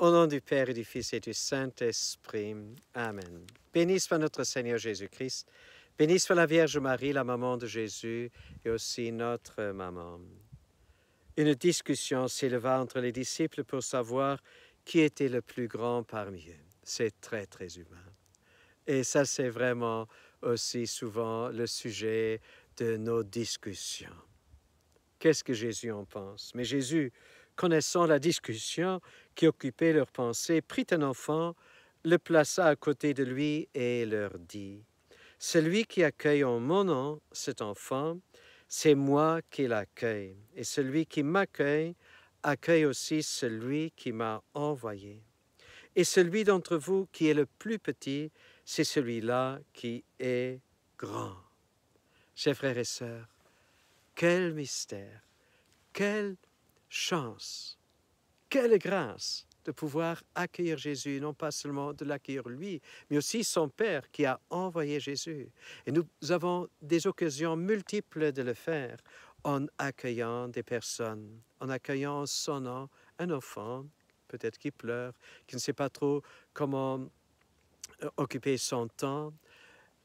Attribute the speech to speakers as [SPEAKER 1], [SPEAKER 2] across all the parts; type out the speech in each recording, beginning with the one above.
[SPEAKER 1] Au nom du Père et du Fils et du Saint-Esprit. Amen. Béni soit notre Seigneur Jésus-Christ. Béni soit la Vierge Marie, la maman de Jésus, et aussi notre maman. Une discussion s'éleva entre les disciples pour savoir qui était le plus grand parmi eux. C'est très, très humain. Et ça, c'est vraiment aussi souvent le sujet de nos discussions. Qu'est-ce que Jésus en pense Mais Jésus connaissant la discussion qui occupait leurs pensées, prit un enfant, le plaça à côté de lui et leur dit, Celui qui accueille en mon nom cet enfant, c'est moi qui l'accueille, et celui qui m'accueille accueille aussi celui qui m'a envoyé. Et celui d'entre vous qui est le plus petit, c'est celui-là qui est grand. Chers frères et sœurs, quel mystère, quel chance, quelle grâce de pouvoir accueillir Jésus, non pas seulement de l'accueillir lui, mais aussi son Père qui a envoyé Jésus. Et nous avons des occasions multiples de le faire en accueillant des personnes, en accueillant, en sonnant un enfant, peut-être qui pleure, qui ne sait pas trop comment euh, occuper son temps,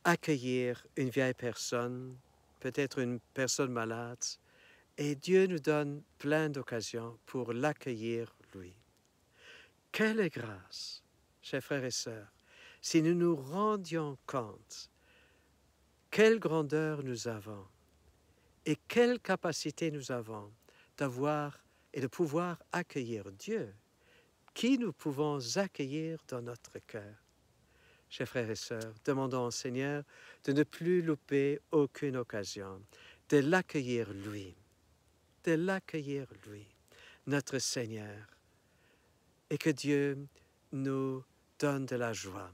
[SPEAKER 1] accueillir une vieille personne, peut-être une personne malade, et Dieu nous donne plein d'occasions pour l'accueillir, lui. Quelle grâce, chers frères et sœurs, si nous nous rendions compte quelle grandeur nous avons et quelle capacité nous avons d'avoir et de pouvoir accueillir Dieu, qui nous pouvons accueillir dans notre cœur. Chers frères et sœurs, demandons au Seigneur de ne plus louper aucune occasion, de l'accueillir lui de l'accueillir, lui, notre Seigneur, et que Dieu nous donne de la joie,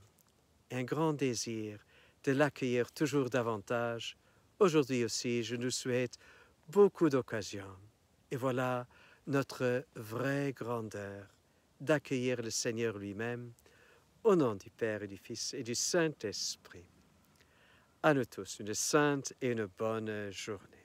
[SPEAKER 1] et un grand désir de l'accueillir toujours davantage. Aujourd'hui aussi, je nous souhaite beaucoup d'occasions. Et voilà notre vraie grandeur d'accueillir le Seigneur lui-même, au nom du Père et du Fils et du Saint-Esprit. À nous tous une sainte et une bonne journée.